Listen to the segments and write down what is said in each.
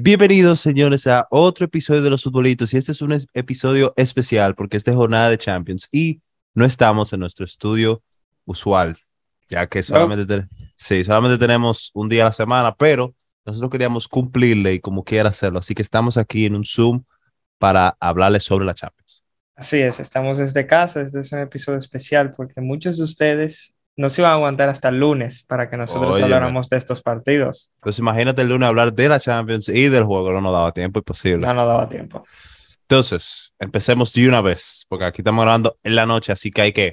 Bienvenidos, señores, a otro episodio de Los Futbolitos. Y este es un episodio especial porque es de jornada de Champions y no estamos en nuestro estudio usual, ya que solamente, solamente tenemos un día a la semana, pero nosotros queríamos cumplirle y como quiera hacerlo. Así que estamos aquí en un Zoom para hablarles sobre la Champions. Así es, estamos desde casa. Este es un episodio especial porque muchos de ustedes no se iba a aguantar hasta el lunes para que nosotros habláramos de estos partidos. Entonces imagínate el lunes hablar de la Champions y del juego, no nos daba tiempo, imposible. No nos daba tiempo. Entonces, empecemos de una vez, porque aquí estamos grabando en la noche, así que hay que.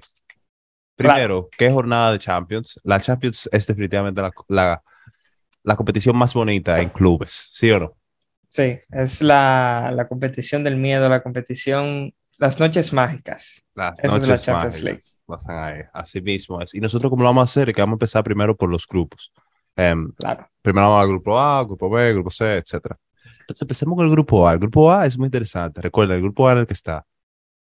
Primero, ¿qué jornada de Champions? La Champions es definitivamente la, la, competición más bonita en clubes, ¿sí o no? Sí, es la, la competición del miedo, la competición las noches mágicas. Las noches mágicas. Pasan ahí. Así mismo es. Y nosotros, cómo lo vamos a hacer, es que vamos a empezar primero por los grupos. Em, primero vamos al grupo A, grupo B, grupo C, etc. Entonces empecemos con el grupo A. El grupo A es muy interesante. Recuerda, el grupo A en el que está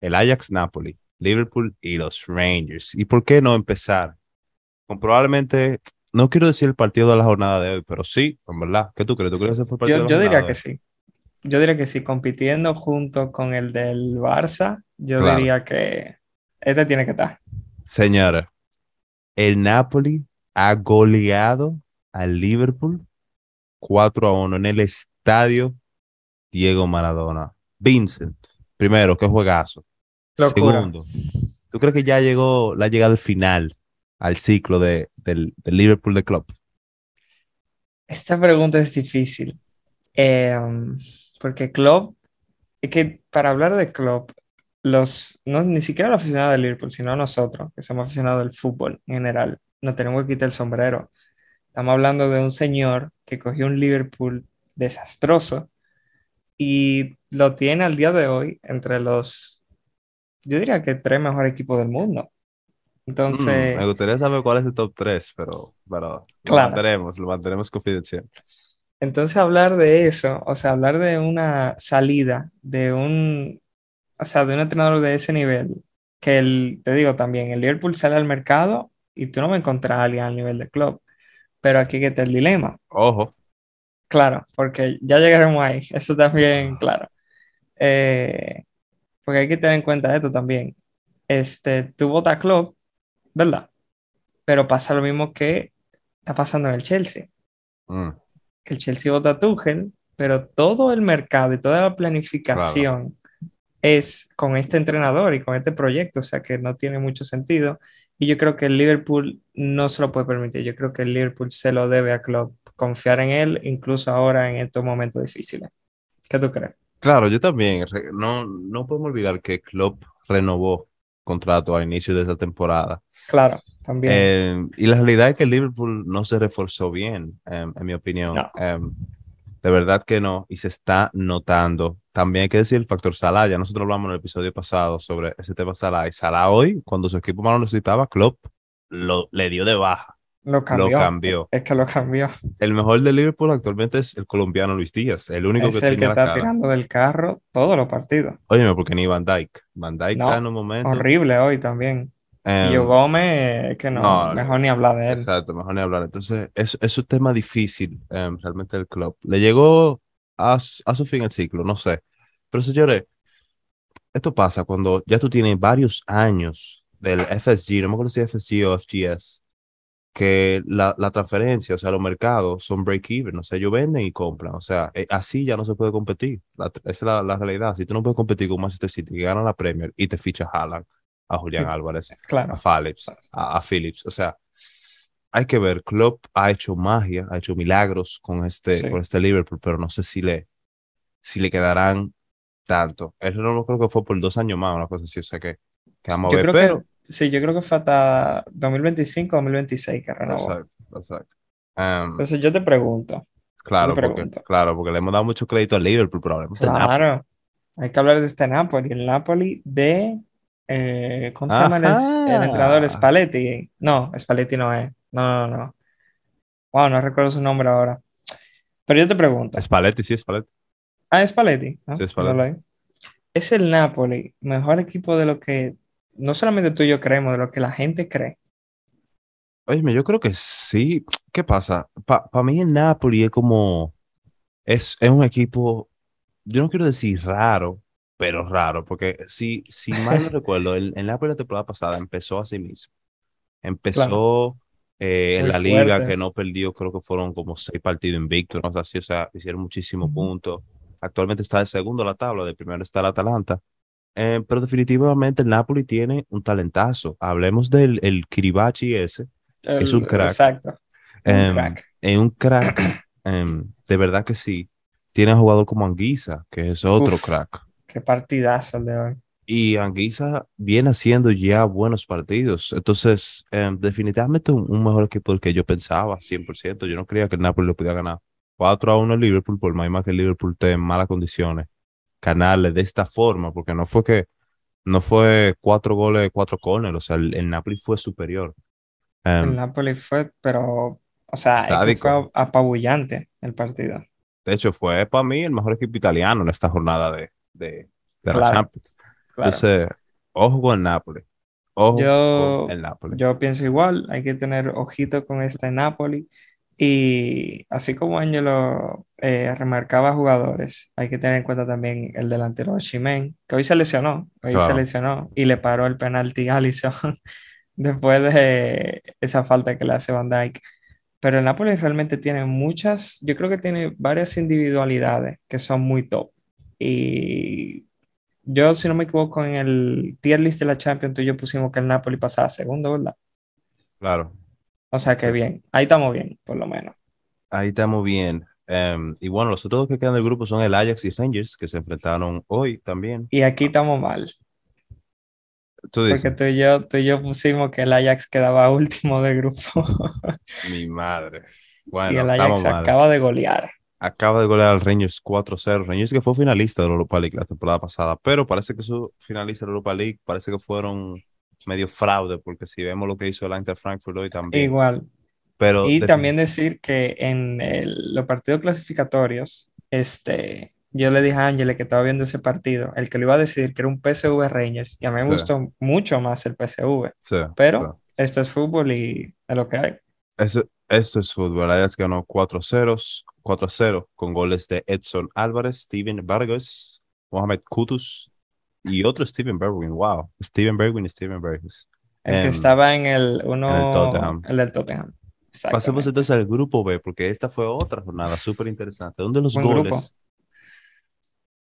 el Ajax Napoli, Liverpool y los Rangers. ¿Y por qué no empezar? Con probablemente, no quiero decir el partido de la jornada de hoy, pero sí, en verdad. ¿Qué tú crees? ¿Tú crees que fue el partido Yo diría que sí yo diría que si compitiendo junto con el del Barça, yo diría que este tiene que estar. Señora, el Napoli ha goleado al Liverpool 4 a 1 en el estadio Diego Maradona. Vincent, primero, qué juegazo. Segundo, ¿tú crees que ya llegó la llegada el final al ciclo del, Liverpool de Club? Esta pregunta es difícil. Eh, porque club es que para hablar de club los, no, ni siquiera los aficionados del Liverpool, sino nosotros, que somos aficionados del fútbol en general, no tenemos que quitar el sombrero. Estamos hablando de un señor que cogió un Liverpool desastroso y lo tiene al día de hoy entre los, yo diría que tres mejores equipos del mundo. Mm, Entonces... me gustaría saber cuál es el top 3, pero, pero lo mantendremos lo confidencial. Entonces hablar de eso, o sea, hablar de una salida, de un, o sea, de un entrenador de ese nivel, que el, te digo también, el Liverpool sale al mercado y tú no me encontrás a alguien al nivel de club. Pero aquí que está el dilema. Ojo. Claro, porque ya llegaremos ahí, eso también, ah. claro. Eh, porque hay que tener en cuenta esto también. Este, tú votas club, ¿verdad? Pero pasa lo mismo que está pasando en el Chelsea. Mm que el Chelsea vota a Tuchel, pero todo el mercado y toda la planificación es con este entrenador y con este proyecto, o sea que no tiene mucho sentido. Y yo creo que el Liverpool no se lo puede permitir. Yo creo que el Liverpool se lo debe a Klopp confiar en él, incluso ahora en estos momentos difíciles. ¿Qué tú crees? Claro, yo también. No, no podemos olvidar que Klopp renovó contrato a inicio de esta temporada. Claro. También. Em, y la realidad es que Liverpool no se reforzó bien, em, en mi opinión. Em, de verdad que no, y se está notando. También hay que decir el factor Salah. Ya nosotros hablamos en el episodio pasado sobre ese tema Salah. Y Salah hoy, cuando su equipo más lo necesitaba, Klopp lo, le dio de baja. Lo cambió. cambió. Es que lo cambió. El mejor de Liverpool actualmente es el colombiano Luis Díaz, el único que, el que está tirando del carro todos los partidos. Óyeme, porque ni Van Dyke. Van Dyke está en un momento. Horrible hoy también. Um, que no, mejor ni hablar de él. Exacto, mejor ni hablar. Entonces, es, es un tema difícil em, realmente del club. Le llegó a, a, su fin el ciclo, no sé. Pero señores, esto pasa cuando ya tú tienes varios años del FSG, no me acuerdo si FSG o FGS, que la, la transferencia, o sea, los mercados son break-even, o sea, ellos venden y compran, o sea, eh, así ya no se puede competir. esa es la, la, realidad. Si tú no puedes competir con Manchester City, que gana la Premier y te ficha Haaland a Julián Álvarez, a Philips, a, O sea, hay que ver, Klopp ha hecho magia, ha hecho milagros con este, con este Liverpool, pero no sé si le, si le quedarán tanto. Eso no lo creo que fue por dos años más, una cosa así, o sea que, que vamos a ver. pero... sí, yo creo que fue hasta 2025 2026 que Exacto, exacto. Em, Entonces yo te pregunto. Claro, porque, claro, porque le hemos dado mucho crédito al Liverpool, pero hablemos Claro, hay que hablar de este Napoli, el Napoli de eh, ¿Cómo se llama el, entrenador? Spalletti. No, Spalletti no es. No, no, no. Wow, no recuerdo su nombre ahora. Pero yo te pregunto. Spalletti, sí, Spalletti. Ah, Spalletti. ¿no? Sí, Spalletti. Es el Napoli, mejor equipo de lo que no solamente tú y yo creemos, de lo que la gente cree. Oye, yo creo que sí. ¿Qué pasa? Para mí el Napoli es como... Es, es un equipo, yo no quiero decir raro, pero raro, porque si, si mal no recuerdo, el en la temporada pasada empezó así mismo. Empezó eh, en la liga que no perdió, creo que fueron como seis partidos invictos, ¿no? o, sea, o sea, hicieron muchísimos puntos. Actualmente está de segundo la tabla, de primero está el Atalanta. Eh, pero definitivamente el Napoli tiene un talentazo. Hablemos del el Kiribachi ese, que es un crack. Exacto. un em, crack. Em, de verdad que sí. Tiene jugador como Anguisa, que es otro crack. Qué partidazo el de hoy. Y Anguisa viene haciendo ya buenos partidos. Entonces, em, definitivamente un, mejor equipo del que yo pensaba, 100%. Yo no creía que el Napoli lo pudiera ganar. 4 a 1 Liverpool, por más que el Liverpool esté en malas condiciones. canales de esta forma, porque no fue que no fue cuatro goles, cuatro corners. O sea, el, Napoli fue superior. el em, Napoli fue, pero, o sea, fue apabullante el partido. De hecho, fue para mí el mejor equipo italiano en esta jornada de, de, de la Champions. Entonces, ojo con Napoli. Ojo yo, con el Napoli. Yo pienso igual, hay que tener ojito con este Napoli. Y así como Angelo eh, remarcaba jugadores, hay que tener en cuenta también el delantero Chimén, que hoy se lesionó, hoy se lesionó y le paró el penalti a Alisson después de esa falta que le hace Van Dyke. Pero el Napoli realmente tiene muchas, yo creo que tiene varias individualidades que son muy top. Y yo, si no me equivoco, en el tier list de la Champions, tú y yo pusimos que el Napoli pasaba segundo, ¿verdad? Claro. O sea que bien, ahí estamos bien, por lo menos. Ahí estamos bien. Em, y bueno, los otros que quedan del grupo son el Ajax y Rangers, que se enfrentaron hoy también. Y aquí estamos mal. Tú Porque tú y, yo, tú yo pusimos que el Ajax quedaba último del grupo. Mi madre. y el Ajax acaba de golear acaba de golear al Rangers 4-0. Rangers que fue finalista de la Europa League la temporada pasada, pero parece que su finalista de la Europa League parece que fueron medio fraude, porque si vemos lo que hizo el Inter Frankfurt hoy también. Igual. Pero y también decir que en los partidos clasificatorios, este, yo le dije a Ángel que estaba viendo ese partido, el que lo iba a decidir que era un PSV Rangers, y a mí me gustó mucho más el PSV. pero esto es fútbol y es lo que hay. Eso, esto es fútbol, que ganó 4-0, 4 a 0 con goles de Edson Álvarez, Steven Vargas, Mohamed Kutus y otro Steven Berwin. Wow, Steven Berwin y Steven Vargas. El que em, estaba en el, uno, en el Tottenham. Pasemos entonces al grupo B, porque esta fue otra jornada súper interesante. ¿Dónde los goles?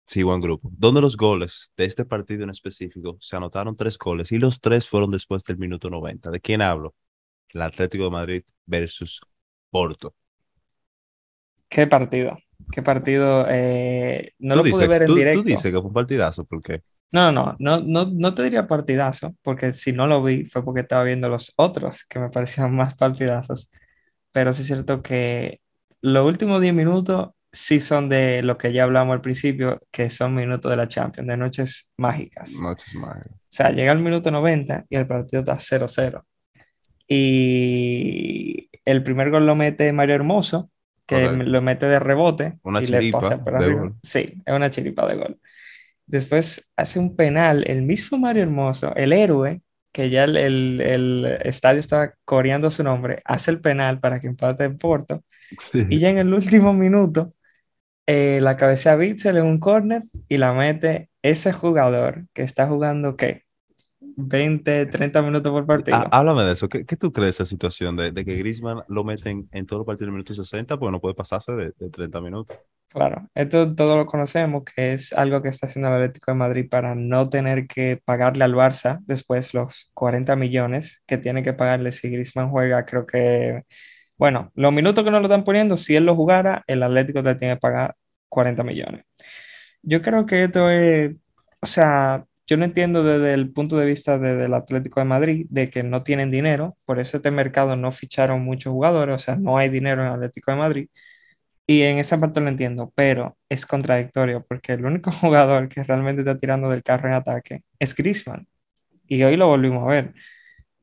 Sí, buen grupo. ¿Dónde los goles de este partido en específico? Se anotaron tres goles y los tres fueron después del minuto 90. ¿De quién hablo? El Atlético de Madrid versus Porto. Qué partido, qué partido. Eh, no lo pude ver en directo. Tú dices que fue un partidazo, ¿por qué? No, no, no, no, te diría partidazo, porque si no lo vi fue porque estaba viendo los otros que me parecían más partidazos. Pero sí es cierto que los últimos 10 minutos sí son de lo que ya hablamos al principio, que son minutos de la Champions, de noches mágicas. Noches mágicas. O sea, llega el minuto 90 y el partido está 0-0. Y el primer gol lo mete Mario Hermoso, que lo mete de rebote una y le pasa por Gol. Sí, es una chiripa de gol. Después hace un penal, el mismo Mario Hermoso, el héroe, que ya el, estadio estaba coreando su nombre, hace el penal para que empate el Porto. Y ya en el último minuto, eh, la cabeza a Bitzel en un corner y la mete ese jugador que está jugando, ¿qué? 20, 30 minutos por eh, partido. háblame de eso. ¿Qué, tú crees de esa situación? De, que Griezmann lo meten en todo los partido de el minuto 60, pues no puede pasarse de, 30 minutos. Claro, esto todos lo conocemos, que es algo que está haciendo el Atlético de Madrid para no tener que pagarle al Barça después los 40 millones que tiene que pagarle si Grisman juega. Creo que, bueno, los minutos que no lo están poniendo, si él lo jugara, el Atlético te tiene que pagar 40 millones. Yo creo que esto es, o sea, yo no entiendo desde el punto de vista del Atlético de Madrid, de que no tienen dinero, por eso este mercado no ficharon muchos jugadores, o sea, no hay dinero en Atlético de Madrid. Y en esa parte lo entiendo, pero es contradictorio porque el único jugador que realmente está tirando del carro en ataque es Griezmann. Y hoy lo volvimos a ver.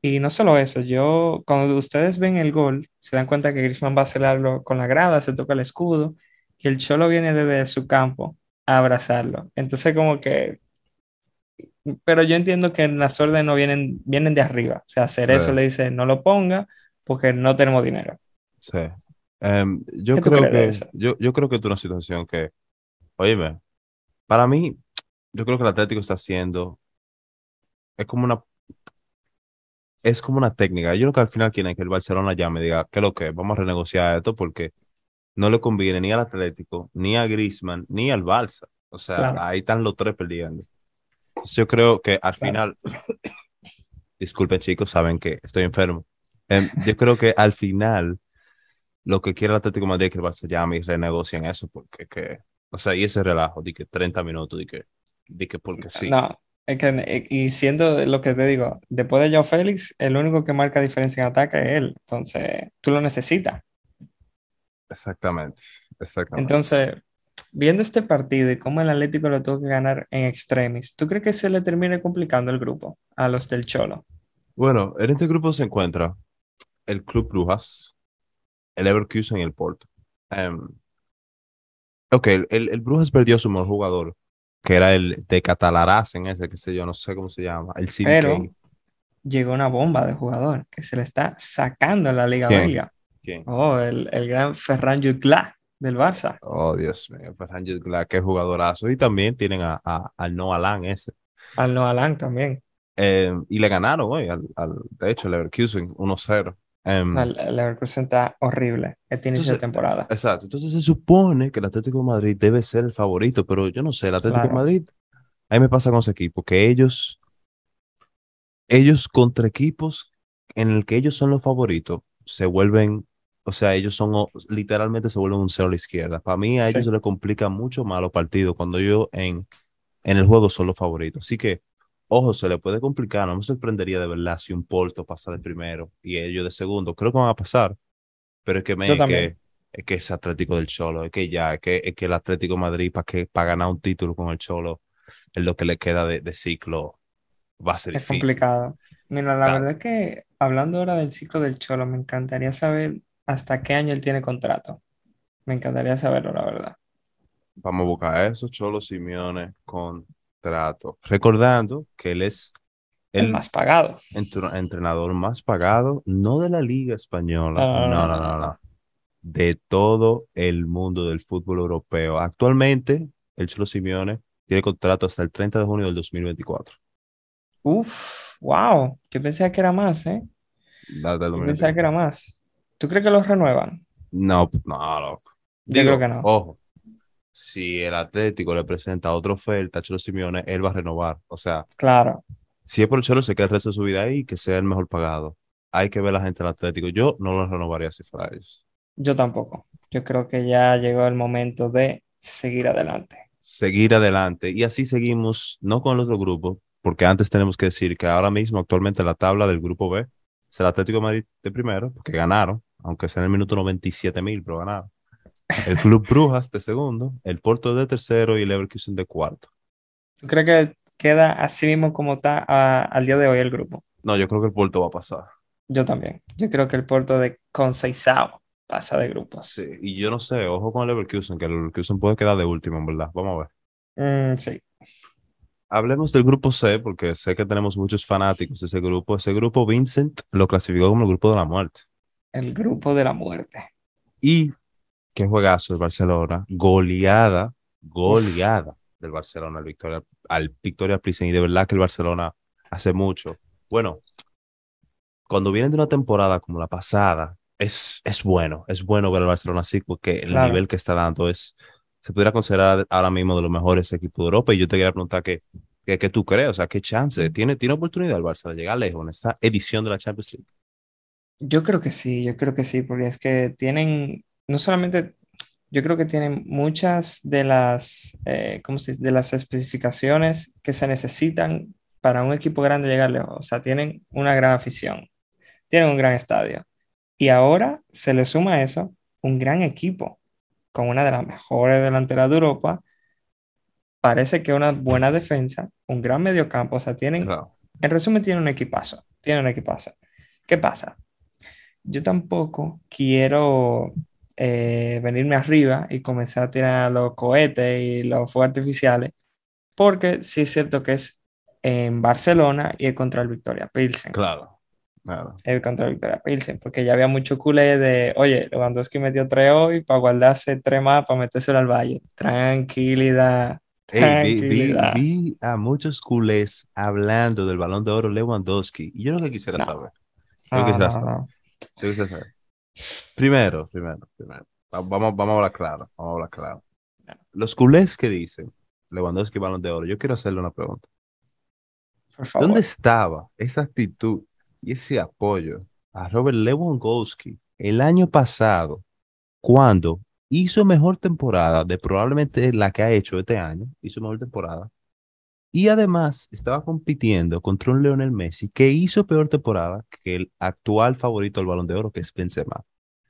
Y no solo eso, yo cuando ustedes ven el gol, se dan cuenta que Griezmann va a celarlo con la grada, se toca el escudo y el Cholo viene desde su campo a abrazarlo. Entonces como que pero yo entiendo que las órdenes no vienen, vienen de arriba. O sea, hacer eso le dice, no lo ponga porque no tenemos dinero. Sí. Em, yo, creo que, yo, yo, creo que es una situación que, oíme, para mí, yo creo que el Atlético está haciendo, es como una, es como una técnica. Yo creo que al final quieren que el Barcelona ya me diga, ¿qué es lo que? Vamos a renegociar esto porque no le conviene ni al Atlético, ni a Grisman, ni al Barça. O sea, ahí están los tres perdiendo yo creo que al final, disculpen chicos, saben que estoy enfermo. Em, yo creo que al final, lo que quiere el Atlético de Madrid es que el Barça llame eso, porque que, o sea, y ese relajo de que 30 minutos, de que, di que porque sí. No, es que, eh, y siendo lo que te digo, después de John Félix, el único que marca diferencia en ataque es él, entonces tú lo necesitas. Exactamente, exactamente. Entonces, viendo este partido y cómo el Atlético lo tuvo que ganar en extremis, ¿tú crees que se le termine complicando el grupo a los del Cholo? Bueno, en este grupo se encuentra el Club Brujas, el Everkusen y el Porto. Em, okay, ok, el, Brujas perdió su mejor jugador, que era el de Catalarás en ese, que sé yo, no sé cómo se llama, el CDK. Pero llegó una bomba de jugador que se le está sacando en la Liga Belga. Oh, el, el gran Ferran Jutla del Barça. Oh, Dios mío, pues qué jugadorazo. Y también tienen a, al Noah Lang ese. Al No Lang también. Eh, y le ganaron hoy, al, de hecho, Leverkusen 1-0. El em, Leverkusen está horrible este inicio esa de temporada. Exacto, entonces se supone que el Atlético de Madrid debe ser el favorito, pero yo no sé, el Atlético de Madrid, ahí me pasa con ese equipo, que ellos, ellos contra equipos en el que ellos son los favoritos, se vuelven o sea, ellos son literalmente se vuelven un cero a la izquierda. Para mí, a ellos se les complica mucho más los partidos cuando yo en, en el juego son los favoritos. Así que, ojo, se le puede complicar. No me sorprendería de verdad si un Porto pasa de primero y ellos de segundo. Creo que van a pasar. Pero es que me que, es que es Atlético del Cholo. Es que ya, es que, que el Atlético Madrid para que ganar un título con el Cholo es lo que le queda de, ciclo. Va a ser es complicado. Mira, la verdad es que hablando ahora del ciclo del Cholo, me encantaría saber hasta qué año él tiene contrato. Me encantaría saberlo, la verdad. Vamos a buscar eso, Cholo Simeone, contrato. Recordando que él es el, más pagado. entrenador más pagado, no de la Liga Española, no no no, no, de todo el mundo del fútbol europeo. Actualmente, el Cholo Simeone tiene contrato hasta el 30 de junio del 2024. Uf, wow, yo pensé que era más, ¿eh? Yo pensaba que era más. ¿Tú crees que los renuevan? No, no, loco. Yo creo que no. Ojo, si el Atlético le presenta otra oferta a Cholo Simeone, él va a renovar. O sea, claro. Si es por el Cholo, se queda el resto de su vida ahí y que sea el mejor pagado. Hay que ver a la gente del Atlético. Yo no los renovaría si fuera Yo tampoco. Yo creo que ya llegó el momento de seguir adelante. Seguir adelante. Y así seguimos, no con el otro grupo, porque antes tenemos que decir que ahora mismo, actualmente, la tabla del grupo B es el Atlético Madrid de primero, porque ganaron aunque sea en el minuto 97.000, pero ganado. El Club Brujas de segundo, el Porto de tercero y el Leverkusen de cuarto. ¿Tú crees que queda así mismo como está al día de hoy el grupo? No, yo creo que el Porto va a pasar. Yo también. Yo creo que el Porto de Conceizao pasa de grupo. Sí, y yo no sé, ojo con el Leverkusen, que el Leverkusen puede quedar de último, en verdad. Vamos a ver. Mm, sí. Hablemos del grupo C, porque sé que tenemos muchos fanáticos de ese grupo. Ese grupo Vincent lo clasificó como el grupo de la muerte el grupo de la muerte. Y qué juegazo el Barcelona, goleada, goleada del Barcelona al Victoria, al Victoria al Y de verdad que el Barcelona hace mucho. Bueno, cuando vienen de una temporada como la pasada, es, es bueno, es bueno ver al Barcelona así, porque el nivel que está dando es, se pudiera considerar ahora mismo de los mejores equipos de Europa. Y yo te quería preguntar que, que, tú crees, o sea, qué chance, mm. ¿tiene, tiene oportunidad el Barça de llegar lejos en esta edición de la Champions League? Yo creo que sí, yo creo que sí, porque es que tienen, no solamente, yo creo que tienen muchas de las, eh, ¿cómo se dice? de las especificaciones que se necesitan para un equipo grande llegar lejos. O sea, tienen una gran afición, tienen un gran estadio. Y ahora se le suma a eso un gran equipo con una de las mejores delanteras de Europa. Parece que una buena defensa, un gran mediocampo. O sea, tienen, en resumen, tienen un equipazo. Tienen un equipazo. ¿Qué pasa? yo tampoco quiero eh, venirme arriba y comenzar a tirar los cohetes y los fuegos artificiales, porque sí es cierto que es en Barcelona y el contra el Victoria Pilsen. Claro, claro. El contra el Victoria Pilsen, porque ya había mucho culé de, oye, Lewandowski metió tres hoy para guardarse tres más para metérselo al Valle. Tranquilidad. Hey, vi, a muchos culés hablando del balón de oro Lewandowski y yo lo que quisiera saber. no, quisiera saber. Eh, primero, primero, primero. Vamos, vamos a hablar claro, claro. Los culés que dicen Lewandowski Balón de Oro, yo quiero hacerle una pregunta. ¿Dónde estaba esa actitud y ese apoyo a Robert Lewandowski el año pasado cuando hizo mejor temporada de probablemente la que ha hecho este año, hizo mejor temporada, y además estaba compitiendo contra un Leonel Messi que hizo peor temporada que el actual favorito del Balón de Oro, que es Benzema.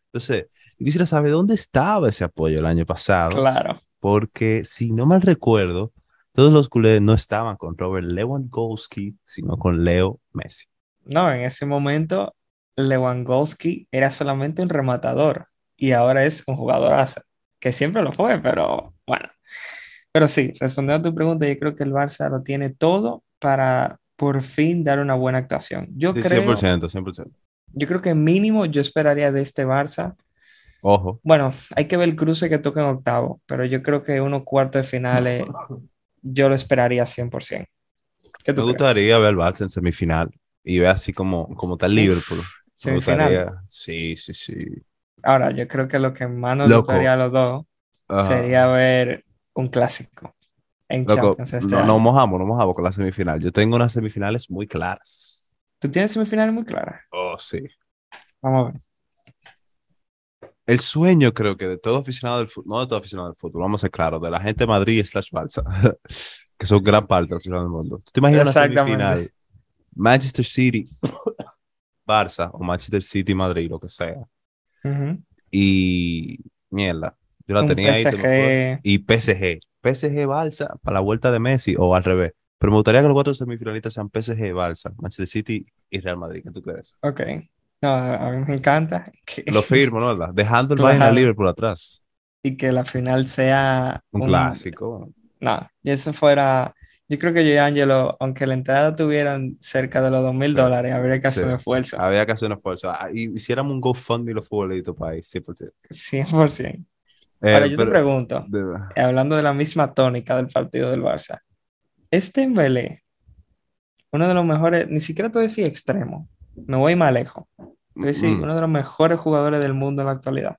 Entonces, yo quisiera saber dónde estaba ese apoyo el año pasado. Claro. Porque si no mal recuerdo, todos los culés no estaban con Robert Lewandowski, sino con Leo Messi. No, en ese momento Lewandowski era solamente un rematador y ahora es un jugadorazo, que siempre lo fue, pero bueno. Pero sí, respondiendo a tu pregunta, yo creo que el Barça lo tiene todo para por fin dar una buena actuación. Yo creo, 100%, 100%. Yo creo que mínimo yo esperaría de este Barça. Ojo. Bueno, hay que ver el cruce que toca en octavo, pero yo creo que uno cuartos de finales yo lo esperaría 100%. ¿Qué Me gustaría ver el Barça en semifinal y ver así como, como tal Liverpool. ¿Semifinal? Sí, sí, sí. Ahora, yo creo que lo que más nos gustaría a los dos sería ver un clásico. Este no, no, mojamos, no mojamos con la semifinal. Yo tengo unas semifinales muy claras. ¿Tú tienes semifinales muy claras? Oh, sí. Vamos a ver. El sueño, creo que de todo aficionado del fútbol, no de todo aficionado del fútbol, vamos a ser claros, de la gente de Madrid slash Barça, que son gran parte del del mundo. ¿Tú te imaginas una semifinal? Manchester City, Barça, o Manchester City, Madrid, lo que sea. Y mierda, yo la tenía ahí. Y PSG. PSG Balsa para la vuelta de Messi o al revés. Pero me gustaría que los cuatro semifinalistas sean PSG, Balsa, Manchester City y Real Madrid. ¿Qué tú crees? Ok. No, a mí me encanta. Lo firmo, ¿no? ¿verdad? Dejando el Bayern libre Liverpool atrás. Y que la final sea... Un, clásico. No, y eso fuera... Yo creo que yo y Angelo, aunque la entrada tuvieran cerca de los dos mil dólares, habría que hacer un esfuerzo. Habría que hacer un esfuerzo. Ah, hiciéramos un GoFundMe los futbolistas país, ahí, 100%. 100%. Eh, Ahora yo te pregunto, hablando de la misma tónica del partido del Barça, este Dembélé, uno de los mejores, ni siquiera te voy a decir extremo, me voy más lejos. Es mm. uno de los mejores jugadores del mundo en la actualidad.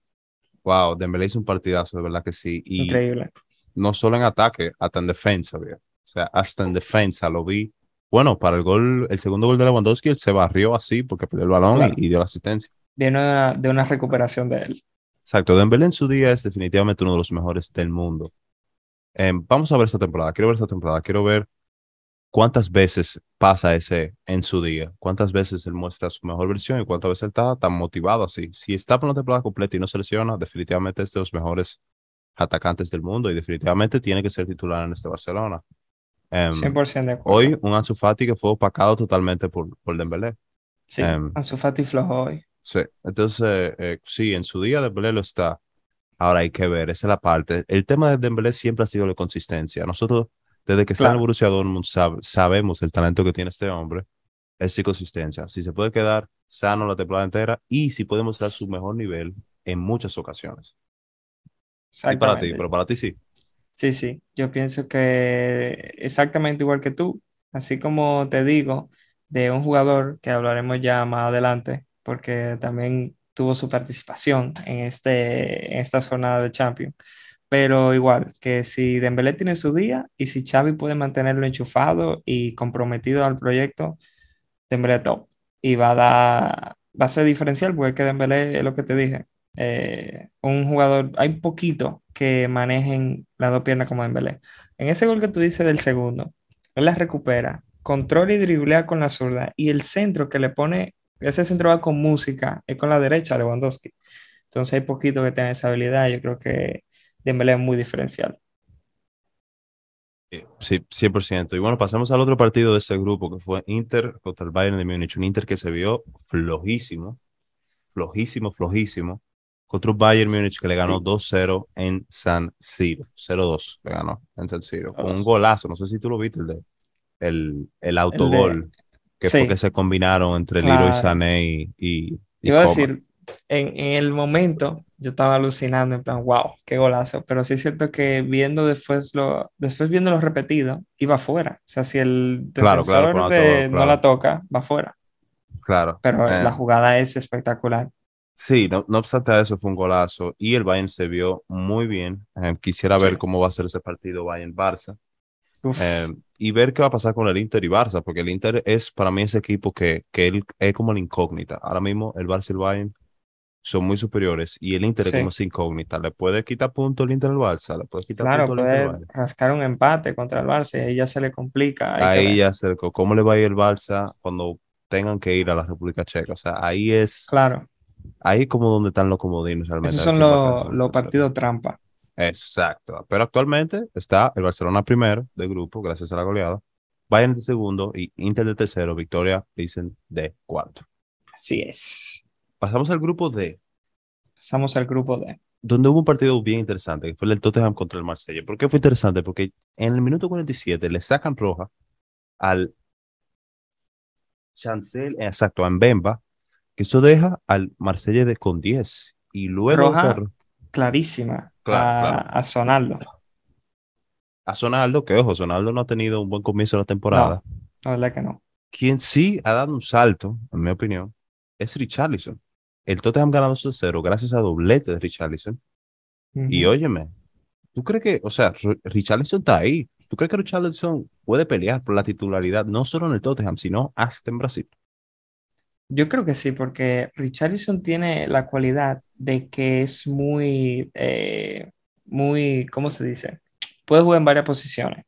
Wow, Dembélé hizo un partidazo, de verdad que sí. Y Increíble. No solo en ataque, hasta en defensa, O sea, hasta en defensa lo vi. Bueno, para el gol, el segundo gol de Lewandowski, él se barrió así porque pidió el balón y, dio la asistencia. Viene de una recuperación de él. Exacto, Dembélé en su día es definitivamente uno de los mejores del mundo. Em, vamos a ver esta temporada, quiero ver esta temporada, quiero ver cuántas veces pasa ese en su día, cuántas veces él muestra su mejor versión y cuántas veces está tan motivado así. Si está por una temporada completa y no se lesiona, definitivamente es de los mejores atacantes del mundo y definitivamente tiene que ser titular en este Barcelona. 100% em, de acuerdo. Hoy un Ansu Fati que fue opacado totalmente por, por Dembélé. Sí, em, Ansu Fati flojo hoy. Sí, entonces, eh, sí, en su día Dembélé lo está. Ahora hay que ver, esa es la parte. El tema de Dembélé siempre ha sido la consistencia. Nosotros, desde que está en el Borussia Dortmund, sabemos el talento que tiene este hombre. Es su consistencia. Si se puede quedar sano la temporada entera y si puede mostrar su mejor nivel en muchas ocasiones. Y para ti, pero para ti sí. Sí, sí, yo pienso que exactamente igual que tú, así como te digo de un jugador que hablaremos ya más adelante, porque también tuvo su participación en, este, esta jornada de Champions. Pero igual, que si Dembélé tiene su día y si Xavi puede mantenerlo enchufado y comprometido al proyecto, Dembélé top. Y va a, va a ser diferencial, porque que Dembélé es lo que te dije. Eh, un jugador, hay poquito que manejen las dos piernas como Dembélé. En ese gol que tú dices del segundo, él las recupera, controla y driblea con la zurda y el centro que le pone ese centro va con música, es con la derecha Lewandowski. Entonces hay poquito que tienen esa habilidad. Yo creo que Dembélé es muy diferencial. Eh, sí, 100%. Y bueno, pasamos al otro partido de ese grupo que fue Inter contra el Bayern de Múnich. Un Inter que se vio flojísimo, flojísimo, flojísimo. Contra un Bayern Múnich que le ganó 2-0 en San Siro. 0-2 le ganó en San Siro. Con un golazo. No sé si tú lo viste, el, de, el, el autogol que fue se combinaron entre claro. y Sané y, y, y iba a decir, en, el momento yo estaba alucinando en plan, wow, qué golazo, pero sí es cierto que viendo después lo, después viéndolo repetido, iba fuera. O sea, si el defensor claro, no, la toca, va fuera. Claro. Pero eh. la jugada es espectacular. Sí, no, no obstante a eso, fue un golazo y el Bayern se vio muy bien. Eh, quisiera ver cómo va a ser ese partido Bayern-Barça. Uf... Eh, y ver qué va a pasar con el Inter y Barça, porque el Inter es para mí ese equipo que, que él, es como la incógnita. Ahora mismo el Barça y el Bayern son muy superiores y el Inter es como esa incógnita. Le puede quitar puntos el Inter al Barça, le puede quitar claro, puede rascar un empate contra el Barça y ya se le complica. Ahí ya se le ¿Cómo le va a ir el Barça cuando tengan que ir a la República Checa? O sea, ahí es. Claro. Ahí como donde están los comodinos. realmente. Esos son los partidos trampa. Exacto. Pero actualmente está el Barcelona primero de grupo, gracias a la goleada. Bayern de segundo y Inter de tercero. Victoria, dicen, de cuarto. Así es. Pasamos al grupo D. Pasamos al grupo D. Donde hubo un partido bien interesante, que fue el Tottenham contra el Marsella. ¿Por qué fue interesante? Porque en el minuto 47 le sacan roja al Chancel, exacto, a Mbemba, que eso deja al Marsella con 10. Y luego... clarísima a, a Sonaldo. A Sonaldo, que ojo, Sonaldo no ha tenido un buen comienzo de la temporada. la verdad que no. Quien sí ha dado un salto, en mi opinión, es Richarlison. El Tottenham ganó 2-0 gracias a doblete de Richarlison. Y óyeme, ¿tú crees que, o sea, Richarlison está ahí? ¿Tú crees que Richarlison puede pelear por la titularidad no solo en el Tottenham, sino hasta en Brasil? Yo creo que sí, porque Richarlison tiene la cualidad de que es muy, eh, muy, ¿cómo se dice? Puede jugar en varias posiciones.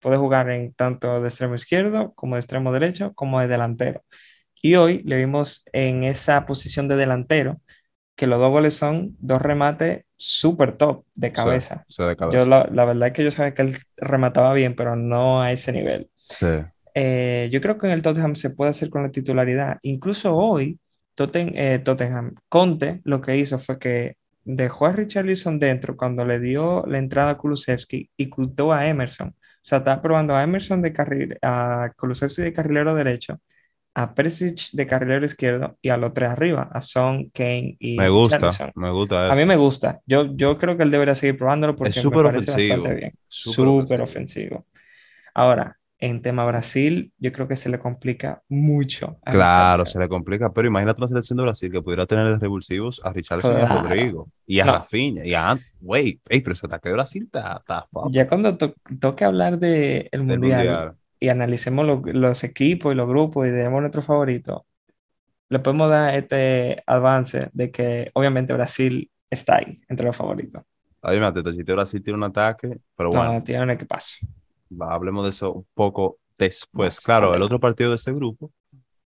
Puede jugar en tanto de extremo izquierdo como de extremo derecho como de delantero. Y hoy le vimos en esa posición de delantero que los dos goles son dos remates súper top de cabeza. Yo la, la, verdad es que yo sabía que él remataba bien, pero no a ese nivel. Sí. Eh, yo creo que en el Tottenham se puede hacer con la titularidad. Incluso hoy, eh, Tottenham, Conte lo que hizo fue que dejó a Richarlison dentro cuando le dio la entrada a Kulusevski y cultó a Emerson. O sea, está probando a Emerson de carril, a Kulusevski de carrilero derecho, a Perisic de carrilero izquierdo y a los tres arriba, a Son, Kane y Me gusta, me gusta A mí me gusta. Yo, yo creo que él debería seguir probándolo porque es súper ofensivo. Súper ofensivo. Ahora, en tema Brasil, yo creo que se le complica mucho. claro, se le complica, pero imagínate una selección de Brasil que pudiera tener de revulsivos a Richard y a Rodrigo, y a Rafinha, y a... Güey, pero ese ataque de Brasil está... ya cuando toque hablar de del mundial, y analicemos los equipos y los grupos y demos nuestro favorito, le podemos dar este avance de que obviamente Brasil está ahí, entre los favoritos. me atento si Brasil tiene un ataque, pero bueno. No, tiene un equipazo hablemos de eso un poco después. claro, el otro partido de este grupo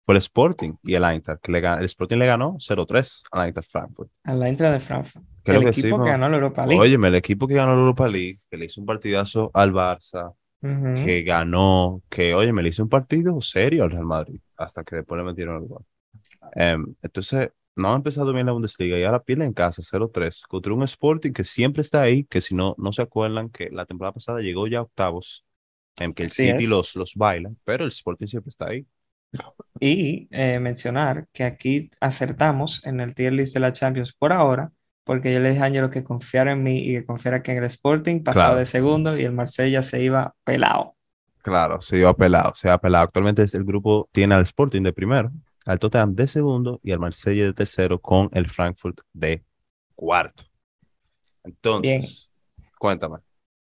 fue el Sporting y el Eintracht. Que le, el Sporting le ganó 0-3 al Eintracht Frankfurt. Al Eintracht de Frankfurt. el equipo que ganó la Europa League. oye el equipo que ganó la Europa League, que le hizo un partidazo al Barça, que ganó, que, oye, me le hizo un partido serio al Real Madrid, hasta que después le metieron el gol. Em, entonces, no ha empezado bien la Bundesliga y ahora pierde en casa 0-3 contra un Sporting que siempre está ahí, que si no, no se acuerdan que la temporada pasada llegó ya a octavos, en que el City los, los baila, pero el Sporting siempre está ahí. Y eh, mencionar que aquí acertamos en el tier list de la Champions por ahora, porque yo le dije a Angelo que confiara en mí y que confiara que en el Sporting pasaba de segundo y el Marsella se iba pelado. Claro, se iba pelado, se iba pelado. Actualmente el grupo tiene al Sporting de primero, al Tottenham de segundo y al Marsella de tercero con el Frankfurt de cuarto. Entonces, cuéntame.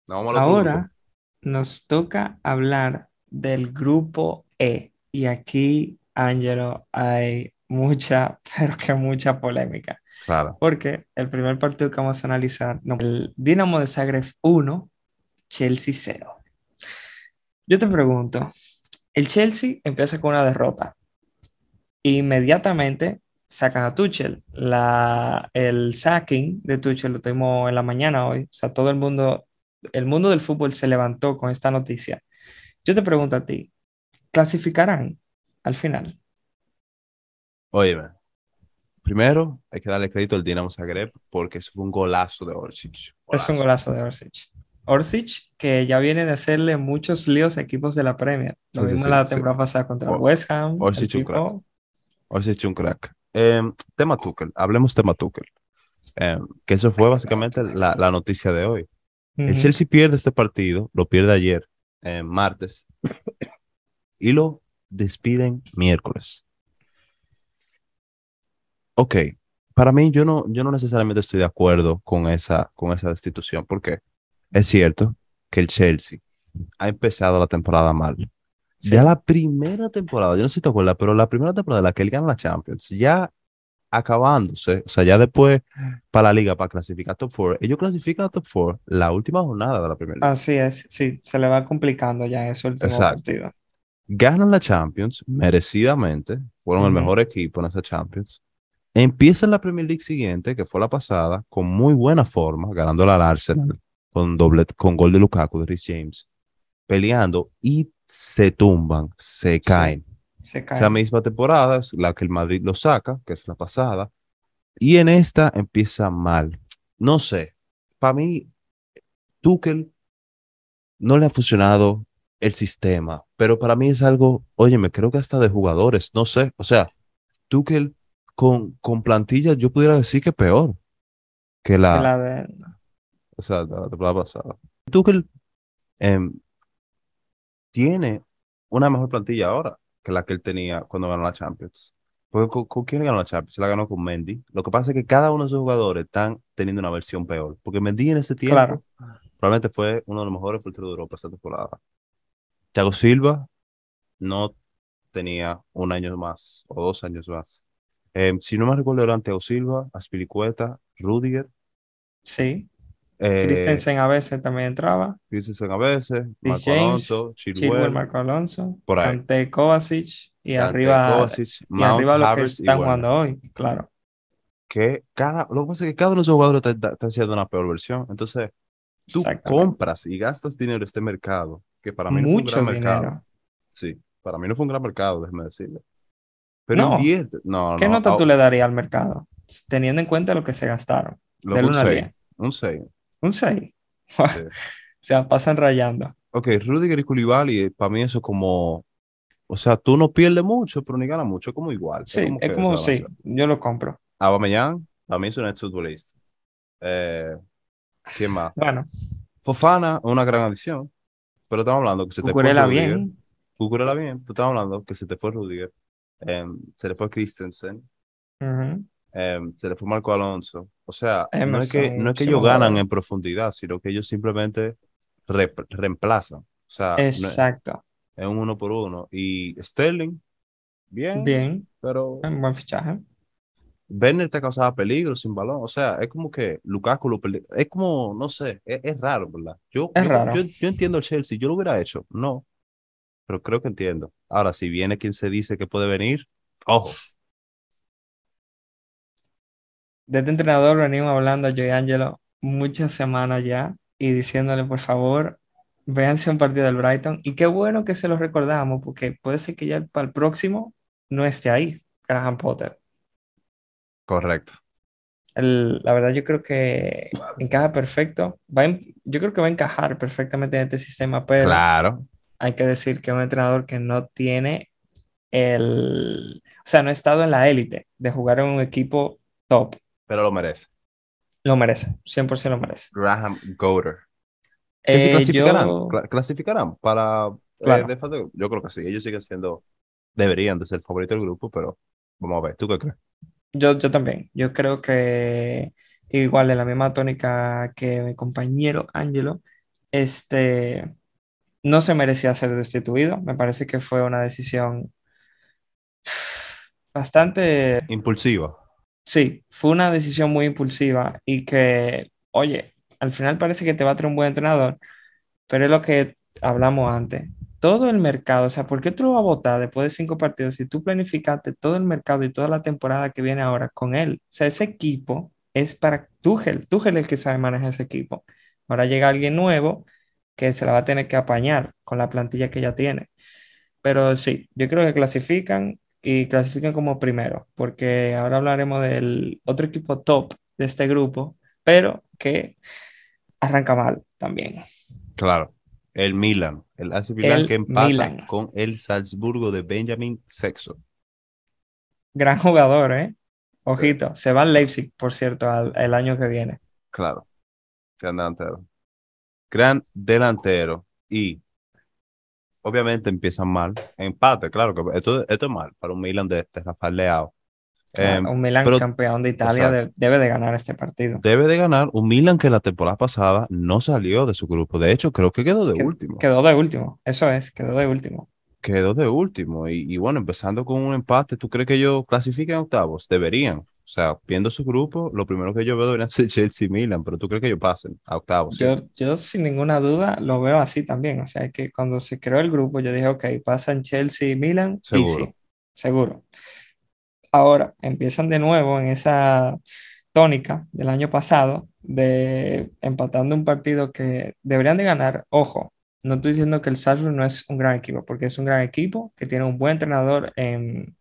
Ahora nos toca hablar del grupo E. Y aquí, Angelo, hay mucha, pero que mucha polémica. Claro. Porque el primer partido que vamos a analizar, el Dinamo de Zagreb 1, Chelsea 0. Yo te pregunto, el Chelsea empieza con una derrota, Inmediatamente sacan a Tuchel. La, el sacking de Tuchel lo tuvimos en la mañana hoy. O sea, todo el mundo, el mundo del fútbol se levantó con esta noticia. Yo te pregunto a ti, ¿clasificarán al final? Oye, primero hay que darle crédito al Dinamo Zagreb porque eso fue un golazo de Orsic. Es un golazo de Orsic. Orsic, que ya viene de hacerle muchos líos a equipos de la Premier. Lo vimos la temporada pasada contra West Ham. Orsic, Hoy se hecho un crack. Em, tema Tuchel, hablemos tema Tuchel. Em, que eso fue básicamente la, noticia de hoy. El Chelsea pierde este partido, lo pierde ayer, em, martes, y lo despiden miércoles. Ok, para mí yo no, yo no necesariamente estoy de acuerdo con esa, con esa destitución, porque es cierto que el Chelsea ha empezado la temporada mal. Ya la primera temporada, yo no sé si te acuerdas, pero la primera temporada en la que él gana la Champions, ya acabándose, o sea, ya después para la liga, para clasificar top 4, ellos clasifican a top 4 la última jornada de la primera. Así es, sí, se le va complicando ya eso el Exacto. Ganan la Champions merecidamente, fueron el mejor equipo en esa Champions. Empiezan la Premier League siguiente, que fue la pasada, con muy buena forma, ganando al Arsenal con, con gol de Lukaku, de Rhys James, peleando y se tumban, se caen. se caen. Esa misma temporada es la que el Madrid lo saca, que es la pasada, y en esta empieza mal. No sé, para mí, Tuchel no le ha funcionado el sistema, pero para mí es algo, oye, me creo que hasta de jugadores, no sé, o sea, Tuchel con, con plantilla yo pudiera decir que peor que la... la de... O sea, la pasada. Tuchel em, tiene una mejor plantilla ahora que la que él tenía cuando ganó la Champions. Porque ¿con, quién ganó la Champions? La ganó con Mendy. Lo que pasa es que cada uno de sus jugadores están teniendo una versión peor. Porque Mendy en ese tiempo probablemente fue uno de los mejores porteros de Europa esta temporada. Thiago Silva no tenía un año más o dos años más. Em, si no me recuerdo, eran Thiago Silva, Aspiricueta, Rudiger. Sí. Eh, Christensen a veces también entraba. Christensen a veces. Marco Alonso, Chilwell, Marco Alonso, por ahí. Kovacic y arriba, arriba los que están jugando hoy, claro. Que cada, lo que pasa es que cada uno de esos jugadores está, haciendo una peor versión. Entonces, tú compras y gastas dinero en este mercado, que para mí no fue un gran mercado. Sí, para mí no fue un gran mercado, déjeme decirle. Pero no. ¿Qué nota tú le darías al mercado? Teniendo en cuenta lo que se gastaron. del 1 10. Un 6. Un 6. o sea, pasan rayando. Ok, Rudiger y Koulibaly, para mí eso es como. O sea, tú no pierdes mucho, pero ni ganas mucho, como igual. Sí, es como, sí, yo lo compro. Abameyan para mí es un exfutbolista. Eh, ¿Quién más? Bueno. Fofana, una gran adición. Pero estamos hablando que se te fue Rudiger. bien. bien, estamos hablando que se te fue Rudiger. Eh, se le fue Christensen. ajá Em, se le fue Marco Alonso. O sea, no es que, no es que ellos ganan en profundidad, sino que ellos simplemente reemplazan. O sea, Exacto. es, un uno por uno. Y Sterling, bien. Bien. Pero. Un buen fichaje. Werner te causaba peligro sin balón. O sea, es como que Lukaku lo Es como, no sé, es, raro, ¿verdad? Yo, yo, Yo, entiendo el Chelsea. Yo lo hubiera hecho. No. Pero creo que entiendo. Ahora, si viene quien se dice que puede venir, ojo de este entrenador venimos hablando a Joey Angelo muchas semanas ya y diciéndole, por favor, véanse un partido del Brighton. Y qué bueno que se lo recordamos, porque puede ser que ya para el próximo no esté ahí Graham Potter. Correcto. la verdad, yo creo que encaja perfecto. Va yo creo que va a encajar perfectamente en este sistema, pero claro. hay que decir que es un entrenador que no tiene el. O sea, no ha estado en la élite de jugar en un equipo top. Pero lo merece. Lo merece, 100% lo merece. Graham Goder. Eh, clasificarán? ¿Clasificarán para eh, Yo creo que sí. Ellos siguen siendo, deberían de ser favoritos del grupo, pero vamos a ver. ¿Tú qué crees? Yo, yo también. Yo creo que igual de la misma tónica que mi compañero Ángelo, este, no se merecía ser destituido. Me parece que fue una decisión bastante... Impulsiva. Sí, fue una decisión muy impulsiva y que, oye, al final parece que te va a traer un buen entrenador, pero es lo que hablamos antes. Todo el mercado, o sea, ¿por qué tú lo vas a votar después de cinco partidos si tú planificaste todo el mercado y toda la temporada que viene ahora con él? O sea, ese equipo es para Tuchel, Tuchel es el que sabe manejar ese equipo. Ahora llega alguien nuevo que se la va a tener que apañar con la plantilla que ya tiene. Pero sí, yo creo que clasifican y clasifican como primero, porque ahora hablaremos del otro equipo top de este grupo, pero que arranca mal también. Claro, el Milan, el AC Milan que empata con el Salzburgo de Benjamin Sexo. Gran jugador, ¿eh? Ojito, se va al Leipzig, por cierto, el año que viene. Claro, gran delantero. Gran delantero. Y obviamente empiezan mal. Empate, claro que esto, es mal para un Milan de, este, Rafael Leao. Em, un Milan campeón de Italia debe de ganar este partido. Debe de ganar un Milan que la temporada pasada no salió de su grupo. De hecho, creo que quedó de último. Quedó de último, eso es, quedó de último. Quedó de último. Y, y bueno, empezando con un empate, ¿tú crees que ellos clasifiquen octavos? Deberían. O sea, viendo su grupo, lo primero que yo veo deberían ser Chelsea y Milan, pero ¿tú crees que ellos pasen a octavos? Yo, sin ninguna duda lo veo así también. O sea, que cuando se creó el grupo, yo dije, ok, pasan Chelsea y Milan, seguro. seguro. Ahora, empiezan de nuevo en esa tónica del año pasado de empatando un partido que deberían de ganar. Ojo, no estoy diciendo que el Sarri no es un gran equipo, porque es un gran equipo que tiene un buen entrenador en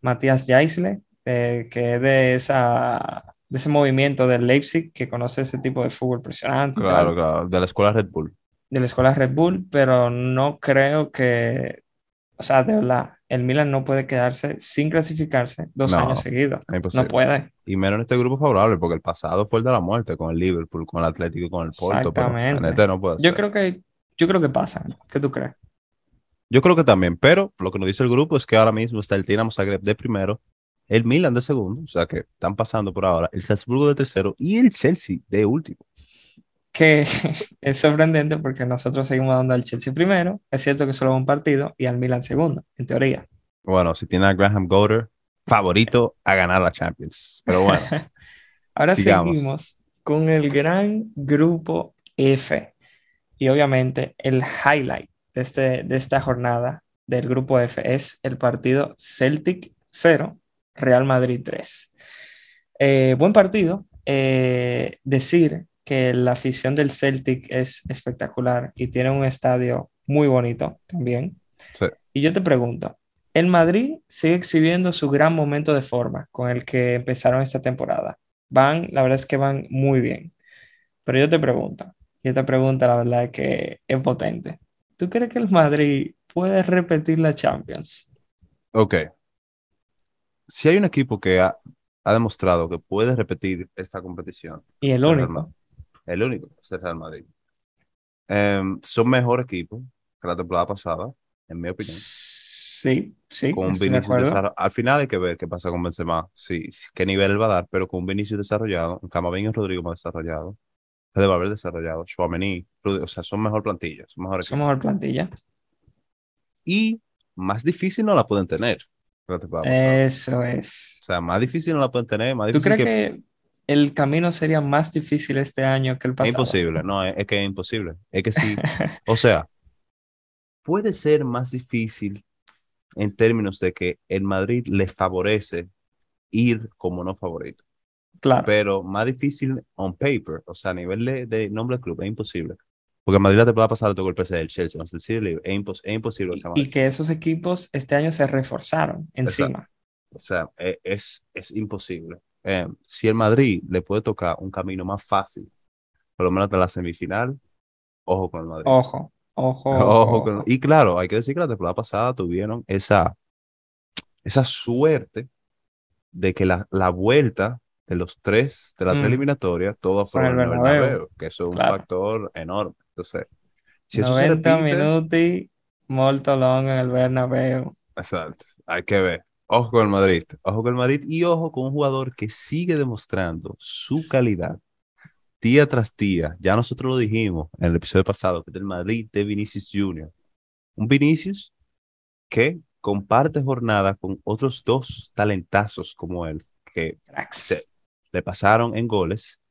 Matías Jaisle, eh, que es de, esa, de ese movimiento del Leipzig que conoce ese tipo de fútbol presionante. Claro, claro, de la escuela Red Bull. De la escuela Red Bull, pero no creo que, o sea, de verdad, el Milan no puede quedarse sin clasificarse dos años seguidos. No puede. Y menos en este grupo favorable, porque el pasado fue el de la muerte con el Liverpool, con el Atlético y con el Porto. Exactamente. Pero no puede ser. Yo creo que, yo creo que pasa. ¿Qué tú crees? Yo creo que también, pero lo que nos dice el grupo es que ahora mismo está el Dinamo Zagreb de primero, el Milan de segundo, o sea que están pasando por ahora, el Salzburgo de tercero y el Chelsea de último. Que es sorprendente porque nosotros seguimos dando al Chelsea primero, es cierto que solo un partido, y al Milan segundo, en teoría. Bueno, si tiene a Graham Goder, favorito a ganar la Champions. Pero bueno. ahora seguimos con el gran grupo F. Y obviamente el highlight de, este, de esta jornada del grupo F es el partido Celtic 0, Real Madrid 3. Eh, buen partido. Eh, decir que la afición del Celtic es espectacular y tiene un estadio muy bonito también. Y yo te pregunto, el Madrid sigue exhibiendo su gran momento de forma con el que empezaron esta temporada. Van, la verdad es que van muy bien. Pero yo te pregunto, y esta pregunta la verdad es que es potente. ¿Tú crees que el Madrid puede repetir la Champions? Ok, si hay un equipo que ha, demostrado que puede repetir esta competición. Y el único. El, único es el Real Madrid. Em, son mejor equipo que la temporada pasada, en mi opinión. Sí, sí. Al final hay que ver qué pasa con Benzema, sí, sí, qué nivel va a dar, pero con un Vinicius desarrollado, Camavinga y Rodrigo más desarrollado, debe haber desarrollado, Chouameni, o sea, son mejor plantillas. Son mejor, son mejor plantilla. Y más difícil no la pueden tener. Eso es. O sea, más difícil no la pueden tener, ¿Tú crees que... el camino sería más difícil este año que el pasado? Imposible, no, es, que es imposible. Es que sí, o sea, puede ser más difícil en términos de que el Madrid le favorece ir como no favorito. Claro. Pero más difícil on paper, o sea, a nivel de, de nombre del club, es imposible. Porque Madrid la temporada pasada tocó el PC del Chelsea, más City, es, imposible. Y, que esos equipos este año se reforzaron encima. O sea, e, es, es imposible. Em, si el Madrid le puede tocar un camino más fácil, por lo menos hasta la semifinal, ojo con el Madrid. Ojo, ojo. ojo, Y claro, hay que decir que la temporada pasada tuvieron esa, esa suerte de que la, la vuelta de los tres, de las tres mm. eliminatorias, todas fueron en el Bernabéu, que eso es un factor enorme. O si 90 y long en el Bernabéu. Exacto, hay que ver. Ojo con el Madrid, ojo con el Madrid y ojo con un jugador que sigue demostrando su calidad día tras día. Ya nosotros lo dijimos en el episodio pasado, que del Madrid de Vinicius Junior Un Vinicius que comparte jornada con otros dos talentazos como él, que le pasaron en goles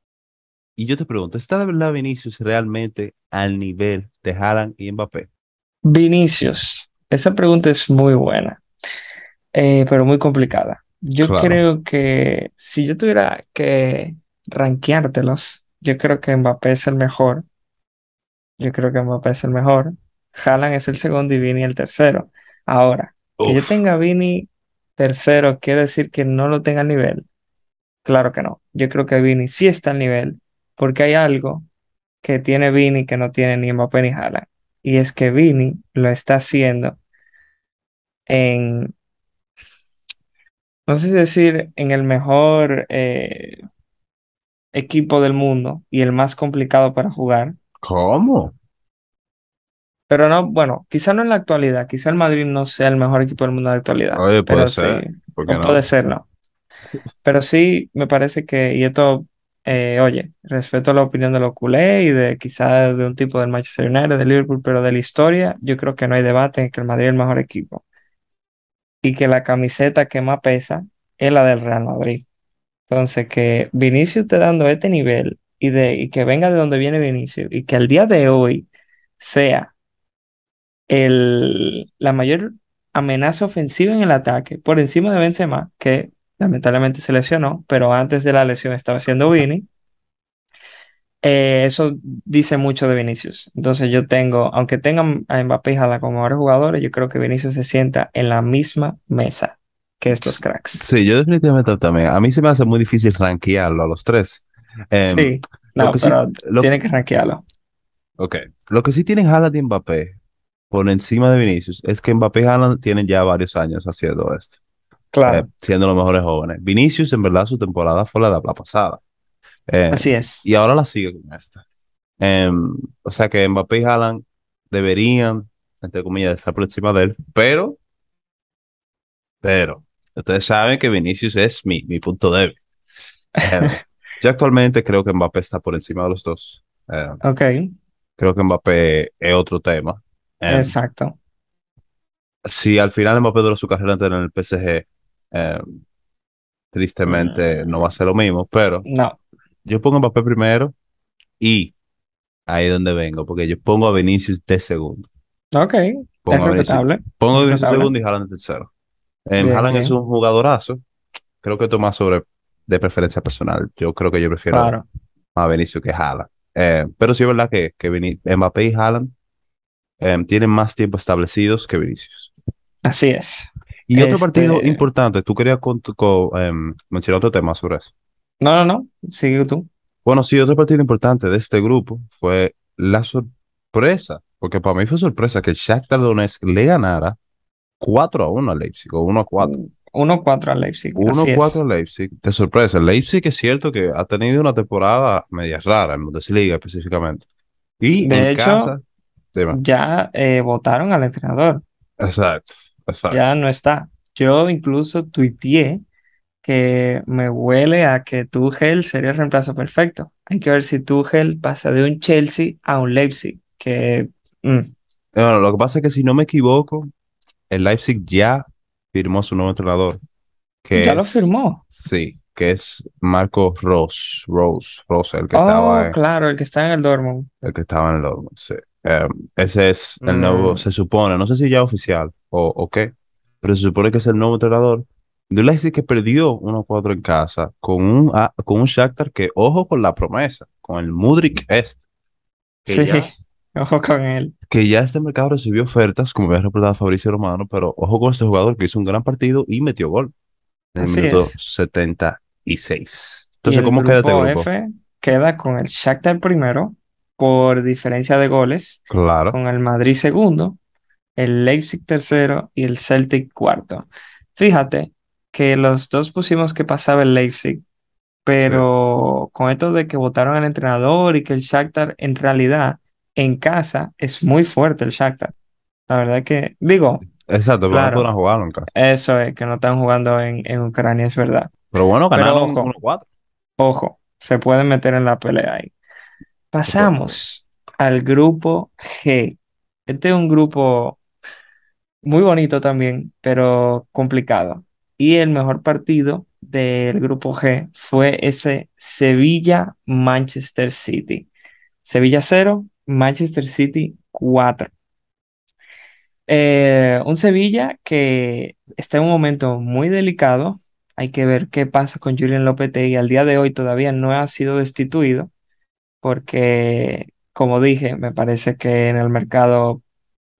y yo te pregunto, ¿está de verdad Vinicius realmente al nivel de Haaland y Mbappé? Vinicius, esa pregunta es muy buena, eh, pero muy complicada. Yo creo que si yo tuviera que rankeártelos, yo creo que Mbappé es el mejor. Yo creo que Mbappé es el mejor. Haaland es el segundo y Vini el tercero. Ahora, que yo tenga Vini tercero, ¿quiere decir que no lo tenga al nivel? Claro que no. Yo creo que Vini sí está al nivel porque hay algo que tiene Vini que no tiene ni Mbappé ni Haaland. Y es que Vini lo está haciendo en, no sé si decir, en el mejor eh, equipo del mundo y el más complicado para jugar. ¿Cómo? Pero no, bueno, quizá no en la actualidad, quizá el Madrid no sea el mejor equipo del mundo en la actualidad. puede pero ser. puede ser, no. Pero sí, me parece que, y esto eh, oye, respeto la opinión de los culés y de quizás de un tipo del Manchester United, del Liverpool, pero de la historia, yo creo que no hay debate en que el Madrid es el mejor equipo. Y que la camiseta que más pesa es la del Real Madrid. Entonces, que Vinicius esté dando este nivel y, que venga de donde viene Vinicius y que al día de hoy sea el, la mayor amenaza ofensiva en el ataque por encima de Benzema, que lamentablemente se lesionó, pero antes de la lesión estaba haciendo Vini. Eh, eso dice mucho de Vinicius. Entonces yo tengo, aunque tengan a Mbappé y Jala como mejores jugadores, yo creo que Vinicius se sienta en la misma mesa que estos cracks. Sí, yo definitivamente también. A mí se me hace muy difícil rankearlo a los tres. Em, sí, no, pero que rankearlo. Ok. Lo que sí tienen Haaland y Mbappé por encima de Vinicius es que Mbappé y Haaland tienen ya varios años haciendo esto claro. Eh, siendo los mejores jóvenes. Vinicius, en verdad, su temporada fue la de la pasada. Eh, Así es. Y ahora la sigue con esta. Em, o sea que Mbappé y Haaland deberían, entre comillas, estar por encima de él, pero, pero, ustedes saben que Vinicius es mi, mi punto débil. Em, yo actualmente creo que Mbappé está por encima de los dos. Em, ok. Creo que Mbappé es otro tema. Exacto si al final Mbappé duró su carrera en el PSG, eh, tristemente no va a ser lo mismo, pero no. yo pongo a Mbappé primero y ahí es donde vengo, porque yo pongo a Vinicius de segundo. Ok, pongo a Vinicius, pongo segundo y Haaland de tercero. Eh, es un jugadorazo, creo que toma sobre de preferencia personal. Yo creo que yo prefiero a Vinicius que Haaland. Eh, pero sí es verdad que, que Mbappé y Haaland tienen más tiempo establecidos que Vinicius. Así es. Y otro este, partido importante, tú querías con, em, mencionar otro tema sobre eso. No, no, no, sigue tú. Bueno, sí, otro partido importante de este grupo fue la sorpresa, porque para mí fue sorpresa que el Shakhtar Donetsk le ganara 4 a 1 a Leipzig, o 1 a 4. 1 a 4 a Leipzig. 1 a 4 a Leipzig, de sorpresa. Leipzig es cierto que ha tenido una temporada media rara en Bundesliga específicamente. Y de en hecho, casa, ya eh, votaron al entrenador. Exacto ya no está. Yo incluso tuiteé que me huele a que Tuchel sería el reemplazo perfecto. Hay que ver si Tuchel pasa de un Chelsea a un Leipzig, que... Mm. Bueno, lo que pasa es que si no me equivoco, el Leipzig ya firmó su nuevo entrenador. ¿Ya lo firmó? Sí, que es Marco Ross, Rose, Rose, el que estaba... Oh, en, claro, el que estaba en el Dortmund. El que estaba en el Dortmund, sí. Em, ese es el nuevo, mm. se supone, no sé si ya oficial, o, qué, pero se supone que es el nuevo entrenador de que perdió 1-4 en casa con un, ah, con un Shakhtar que, ojo con la promesa, con el Mudrik Est. Sí, ojo con él. Que ya este mercado recibió ofertas, como había reportado Fabricio Romano, pero ojo con este jugador que hizo un gran partido y metió gol en el minuto 76. Entonces, ¿cómo queda este grupo? F queda con el Shakhtar primero por diferencia de goles. Claro. Con el Madrid segundo el Leipzig tercero y el Celtic cuarto. Fíjate que los dos pusimos que pasaba el Leipzig, pero con esto de que votaron al entrenador y que el Shakhtar en realidad en casa es muy fuerte el Shakhtar. La verdad que, digo... Exacto, pero no en casa. Eso es, que no están jugando en, en Ucrania, es verdad. Pero bueno, ganaron 1-4. Ojo, se pueden meter en la pelea ahí. Pasamos al grupo G. Este es un grupo muy bonito también, pero complicado. Y el mejor partido del grupo G fue ese Sevilla-Manchester City. Sevilla 0, Manchester City 4. Eh, un Sevilla que está en un momento muy delicado. Hay que ver qué pasa con Julian y Al día de hoy todavía no ha sido destituido porque, como dije, me parece que en el mercado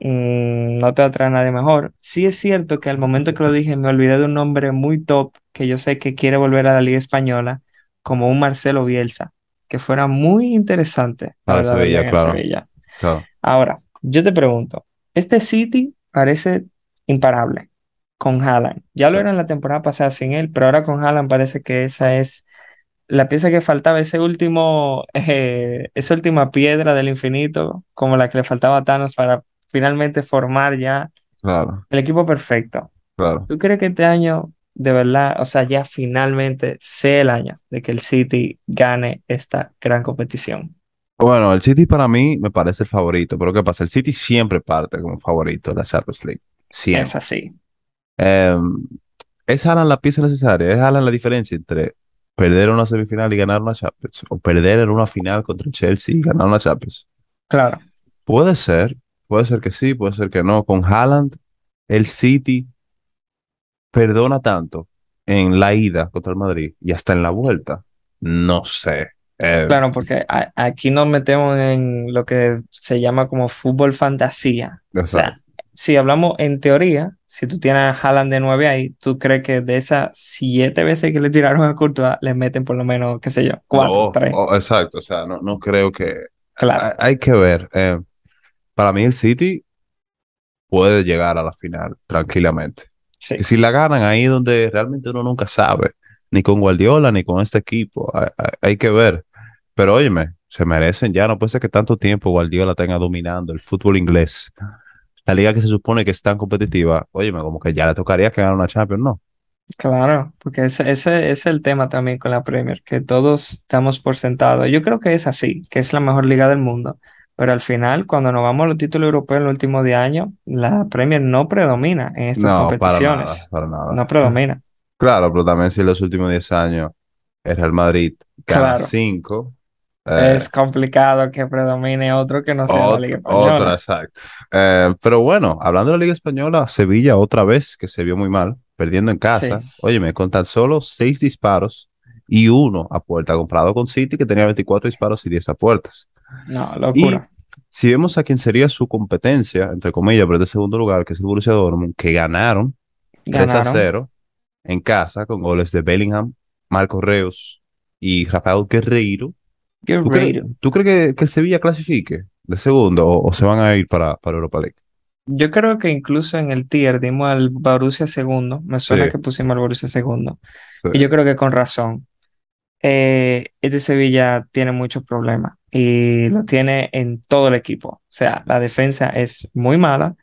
Mm, no te atrae nadie mejor. Sí es cierto que al momento que lo dije me olvidé de un hombre muy top que yo sé que quiere volver a la Liga Española, como un Marcelo Bielsa, que fuera muy interesante para ah, Sevilla, claro. Sevilla. Ahora, yo te pregunto, este City parece imparable con Haaland. Ya lo era en la temporada pasada sin él, pero ahora con Haaland parece que esa es la pieza que faltaba, ese último, eh, esa última piedra del infinito, como la que le faltaba a Thanos para finalmente formar ya el equipo perfecto. Claro. ¿Tú crees que este año, de verdad, o sea, ya finalmente sea el año de que el City gane esta gran competición? Bueno, el City para mí me parece el favorito, pero ¿qué pasa? El City siempre parte como favorito de la Champions League. Siempre. Es así. Em, es Alan la pieza necesaria, es Alan la diferencia entre perder una semifinal y ganar una Champions, o perder en una final contra el Chelsea y ganar una Champions. Claro. Puede ser, Puede ser que sí, puede ser que no. Con Haaland, el City perdona tanto en la ida contra el Madrid y hasta en la vuelta. No sé. Eh, claro, porque aquí nos metemos en lo que se llama como fútbol fantasía. O sea, si hablamos en teoría, si tú tienes a Haaland de nueve ahí, tú crees que de esas siete veces que le tiraron a Courtois, le meten por lo menos, qué sé yo, cuatro o oh, exacto, o sea, no, no creo que... Claro. Hay, que ver. Eh, para mí el City puede llegar a la final tranquilamente. Y si la ganan ahí donde realmente uno nunca sabe, ni con Guardiola, ni con este equipo, hay, que ver. Pero óyeme, se merecen ya, no puede ser que tanto tiempo Guardiola tenga dominando el fútbol inglés. La liga que se supone que es tan competitiva, óyeme, como que ya le tocaría que una Champions, ¿no? Claro, porque ese, ese, es el tema también con la Premier, que todos estamos por sentado. Yo creo que es así, que es la mejor liga del mundo. Pero al final, cuando nos vamos a los títulos europeos en los últimos 10 años, la Premier no predomina en estas competiciones. para nada. No predomina. Claro, pero también si en los últimos 10 años el Madrid gana 5. Eh, es complicado que predomine otro que no sea la Liga Española. otra exacto. Eh, pero bueno, hablando de la Liga Española, Sevilla otra vez, que se vio muy mal, perdiendo en casa. oye me contan solo 6 disparos y uno a puerta, comprado con City, que tenía 24 disparos y 10 a puertas. No, locura. Y, si vemos a quién sería su competencia, entre comillas, pero de este segundo lugar, que es el Borussia Dortmund, que ganaron, 3 a 0 en casa con goles de Bellingham, Marco Reus y Rafael Guerreiro. ¿Tú crees, ¿tú crees que, el Sevilla clasifique de segundo o, se van a ir para, para Europa League? Yo creo que incluso en el tier dimos al Borussia segundo. Me suena que pusimos al Borussia segundo. Y yo creo que con razón. Eh, este Sevilla tiene muchos problemas y lo tiene en todo el equipo. O sea, la defensa es muy mala.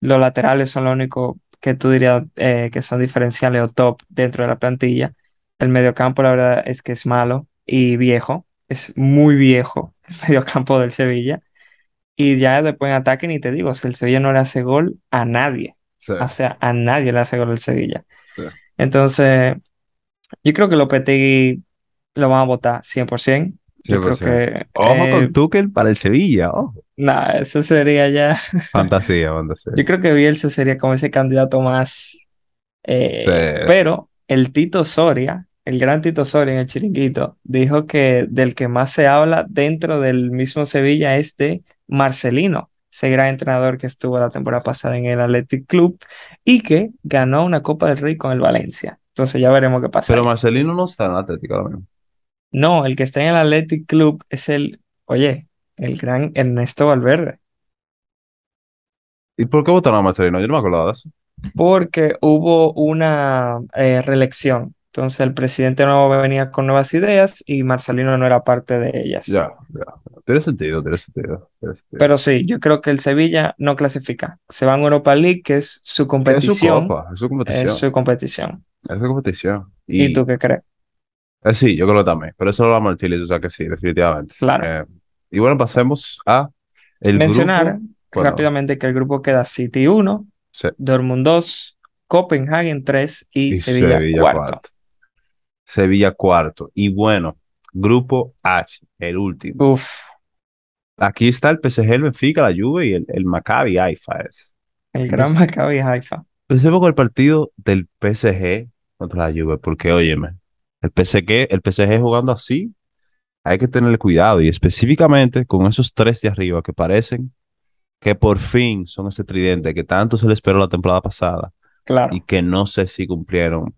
Los laterales son lo único que tú dirías eh, que son diferenciales o top dentro de la plantilla. El mediocampo, la verdad, es que es malo y viejo. Es muy viejo el mediocampo del Sevilla. Y ya después en ataque ni te digo, si el Sevilla no le hace gol a nadie. O sea, a nadie le hace gol el Sevilla. Entonces, yo creo que Lopetegui lo van a votar 100%. 100%. Que, ojo con eh, Tuchel para el Sevilla, ojo. Nah, eso sería ya. Fantasía, fantasía. Yo creo que Bielsa sería como ese candidato más. Eh, pero el Tito Soria, el gran Tito Soria en el chiringuito, dijo que del que más se habla dentro del mismo Sevilla es de Marcelino, ese gran entrenador que estuvo la temporada pasada en el Athletic Club y que ganó una Copa del Rey con el Valencia. Entonces ya veremos qué pasa. Pero Marcelino no está en el Atlético ahora mismo. No, el que está en el Athletic Club es el, oye, el gran Ernesto Valverde. ¿Y por qué votaron a Marcelino? Yo no me acuerdo de eso. Porque hubo una eh, reelección. Entonces el presidente nuevo venía con nuevas ideas y Marcelino no era parte de ellas. Ya, ya. Tiene sentido, tiene sentido, Pero sí, yo creo que el Sevilla no clasifica. Se va en Europa League, que es su competición. Es su, competición. Es su competición. ¿Y tú qué crees? Eh, sí, yo creo también, pero eso lo vamos a Chile, o sea que sí, definitivamente. Claro. Eh, y bueno, pasemos a el Mencionar grupo, Mencionar rápidamente que el grupo queda City 1, Dortmund 2, Copenhagen 3 y, Sevilla, 4. cuarto. Sevilla cuarto. Y bueno, grupo H, el último. Uf. Aquí está el PSG, el Benfica, la Juve y el, el Maccabi Haifa. El pues gran Maccabi Haifa. Empecemos con el partido del PSG contra la Juve, porque óyeme, el PSG, el jugando así, hay que tener cuidado y específicamente con esos tres de arriba que parecen que por fin son ese tridente que tanto se le esperó la temporada pasada claro. y que no sé si cumplieron.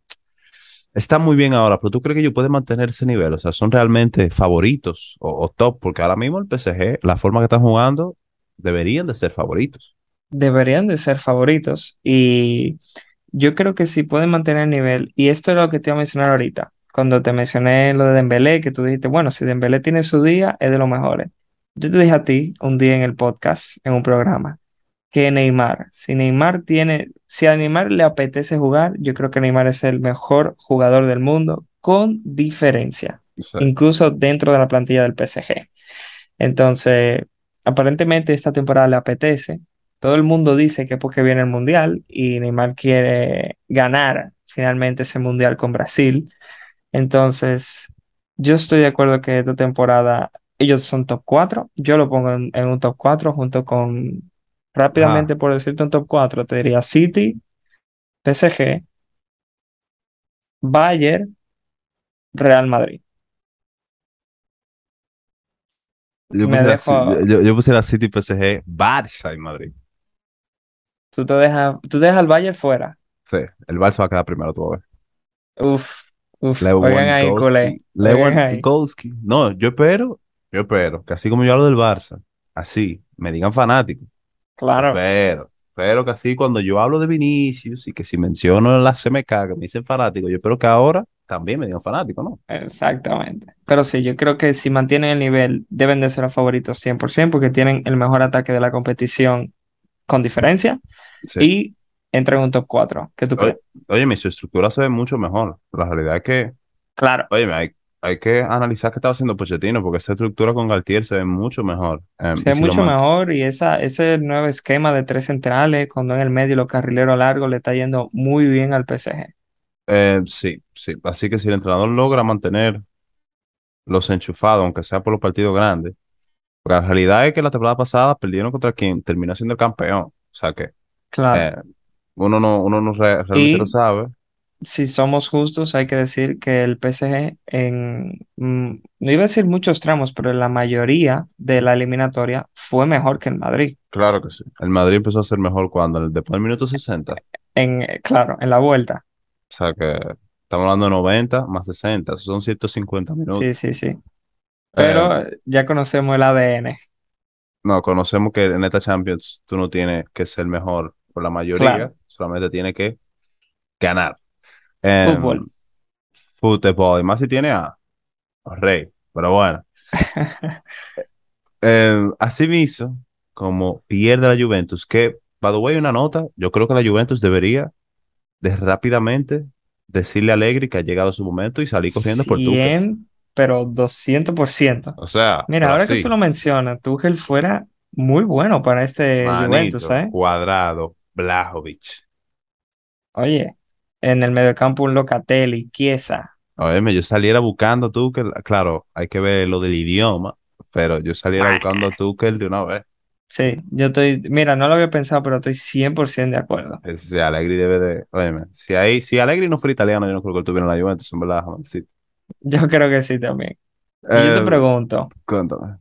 Está muy bien ahora, pero ¿tú crees que ellos pueden mantener ese nivel? O sea, ¿son realmente favoritos o, top? Porque ahora mismo el PSG, la forma que están jugando, deberían de ser favoritos. Deberían de ser favoritos y yo creo que sí pueden mantener el nivel y esto es lo que te iba a mencionar ahorita cuando te mencioné lo de Dembélé, que tú dijiste, bueno, si Dembélé tiene su día, es de los mejores. Yo te dije a ti un día en el podcast, en un programa, que Neymar, si Neymar tiene, si a Neymar le apetece jugar, yo creo que Neymar es el mejor jugador del mundo, con diferencia, incluso dentro de la plantilla del PSG. Entonces, aparentemente esta temporada le apetece. Todo el mundo dice que es porque viene el Mundial y Neymar quiere ganar finalmente ese Mundial con Brasil. Entonces, yo estoy de acuerdo que esta temporada ellos son top 4. Yo lo pongo en, un top 4 junto con, rápidamente por decirte un top 4, te diría City, PSG, Bayern, Real Madrid. Yo puse la City, PSG, Barça y Madrid. Tú te dejas, tú dejas al Bayern fuera. Sí, el Barça va a quedar primero, tú ver. Uf, Uf, No, yo espero, yo espero que así como yo hablo del Barça, así me digan fanático. Claro. Pero, pero que así cuando yo hablo de Vinicius y que si menciono la CMK que me dicen fanático, yo espero que ahora también me digan fanático, ¿no? Exactamente. Pero sí, yo creo que si mantienen el nivel, deben de ser los favoritos 100% porque tienen el mejor ataque de la competición con diferencia. Sí entre en un top 4. oye, mi mi estructura se ve mucho mejor. La realidad es que. Claro. Oye, hay, hay que analizar qué estaba haciendo Pochettino, porque esa estructura con Galtier se ve mucho mejor. Em, se ve mucho mejor y esa, ese nuevo esquema de tres centrales, cuando en el medio los carrileros largos, le está yendo muy bien al PSG. Eh, sí, sí. Así que si el entrenador logra mantener los enchufados, aunque sea por los partidos grandes, porque la realidad es que la temporada pasada perdieron contra quien terminó siendo el campeón. O sea que. Claro. Eh, uno no, uno no realmente lo sabe. Si somos justos, hay que decir que el PSG en, mm, no iba a decir muchos tramos, pero en la mayoría de la eliminatoria fue mejor que el Madrid. Claro que sí. El Madrid empezó a ser mejor cuando, después del minuto 60. En, eh, claro, en la vuelta. O sea que estamos hablando de 90 más 60, son 150 minutos. Sí, sí, sí. Eh, pero ya conocemos el ADN. No, conocemos que en esta Champions tú no tienes que ser mejor la mayoría, solamente tiene que ganar. Em, fútbol. Fútbol, y más si tiene a, Rey, pero bueno. Em, así mismo, como pierde la Juventus, que, by the way, una nota, yo creo que la Juventus debería de rápidamente decirle a Allegri que ha llegado su momento y salir cogiendo por por bien pero 200%. O sea, mira, ahora que tú lo mencionas, Tuchel fuera muy bueno para este Juventus, ¿eh? Cuadrado, Blajovic. Oye, en el mediocampo un Locatelli, Chiesa. Oye, yo saliera buscando tú que, claro, hay que ver lo del idioma, pero yo saliera buscando eh. tú que de una vez. Sí, yo estoy, mira, no lo había pensado, pero estoy 100% de acuerdo. Sí, si Alegri debe de, oye, si, ahí, si Alegri no fue italiano, yo no creo que tuviera la Juventus, en verdad, Sí. Yo creo que sí también. yo te eh, pregunto, cuéntame.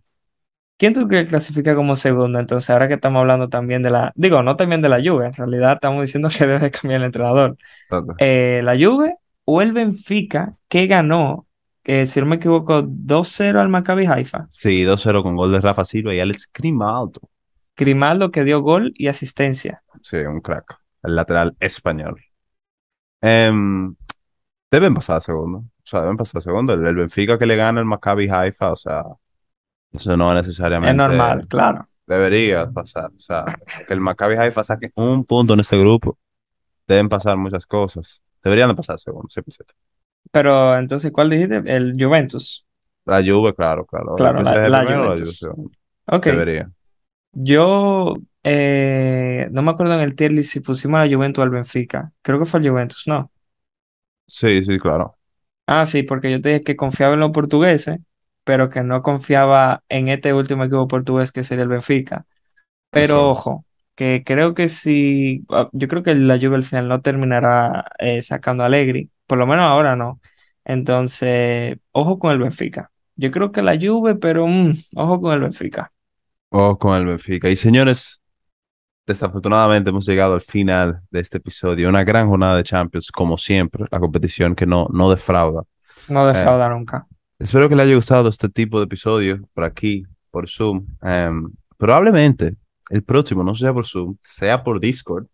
¿Quién tú crees que clasifica como segundo? Entonces, ahora que estamos hablando también de la, digo, no también de la Juve, en realidad estamos diciendo que debe cambiar el entrenador. Eh, la Juve o el Benfica que ganó, que si no me equivoco, 2-0 al Maccabi Haifa. Sí, 2-0 con gol de Rafa Silva y Alex Grimaldo. Grimaldo que dio gol y asistencia. Sí, un crack. El lateral español. Em, deben pasar a segundo. O sea, deben pasar a segundo. el Benfica que le gana al Maccabi Haifa, o sea, eso no necesariamente. Es normal, claro. Debería pasar. O sea, que el Maccabi Haifa saque un punto en este grupo. Deben pasar muchas cosas. Deberían pasar según siempre. Pero entonces, ¿cuál dijiste? El Juventus. La Juve, claro, claro. Claro, la, Debería. Yo eh, no me acuerdo en el tier si pusimos a la Juventus al Benfica. Creo que fue el Juventus, ¿no? Sí, sí, claro. Ah, sí, porque yo te dije que confiaba en los portugueses pero que no confiaba en este último equipo portugués que sería el Benfica. Pero ojo, que creo que si, ah, yo creo que la Juve al final no terminará eh, sacando a Allegri, por lo menos ahora no. Entonces, ojo con el Benfica. Yo creo que la Juve, pero mm, ojo con el Benfica. Ojo con el Benfica. Y señores, desafortunadamente hemos llegado al final de este episodio. Una gran jornada de Champions, como siempre, la competición que no, no defrauda. No eh, defrauda nunca. Espero que les haya gustado este tipo de episodio por aquí, por Zoom. Em, probablemente el próximo no sea por Zoom, sea por Discord.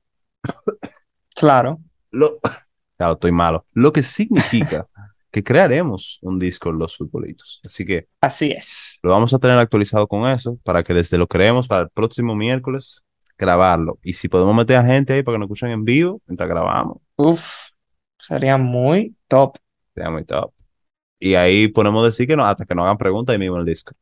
Claro. claro, estoy malo. Lo que significa que crearemos un Discord los futbolitos. Así que. Así es. Lo vamos a tener actualizado con eso para que desde lo creemos para el próximo miércoles grabarlo. Y si podemos meter a gente ahí para que nos escuchen en vivo mientras grabamos. Uf, sería muy top. Sería muy top. Y ahí podemos decir que no, hasta que no hagan preguntas y mismo en el disco.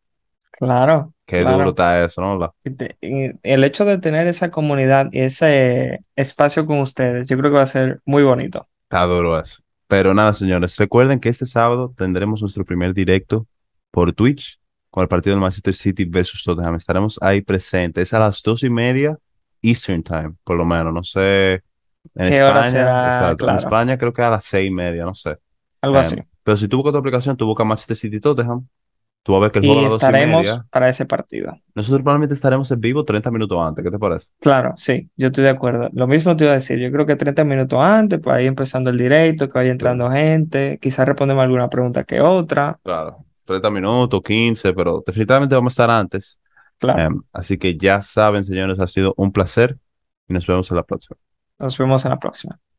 Claro. Qué duro está eso, ¿no? El hecho de tener esa comunidad y ese espacio con ustedes, yo creo que va a ser muy bonito. Está duro eso. Pero nada, señores, recuerden que este sábado tendremos nuestro primer directo por Twitch con el partido de Manchester City versus Tottenham. Estaremos ahí presentes. Es a las dos y media Eastern Time, por lo menos. No sé. En España, España creo que a las seis y media, no sé. Algo em, así. Pero si tú buscas tu aplicación, tú buscas Manchester City Tottenham, tú vas a ver que el juego y estaremos para ese partido. Nosotros probablemente estaremos en vivo 30 minutos antes, ¿qué te parece? Claro, sí, yo estoy de acuerdo. Lo mismo te iba a decir, yo creo que 30 minutos antes, para pues ir empezando el directo, que vaya entrando gente, quizás respondemos alguna pregunta que otra. Claro, 30 minutos, 15, pero definitivamente vamos a estar antes. Claro. Em, así que ya saben, señores, ha sido un placer y nos vemos en la próxima. Nos vemos en la próxima.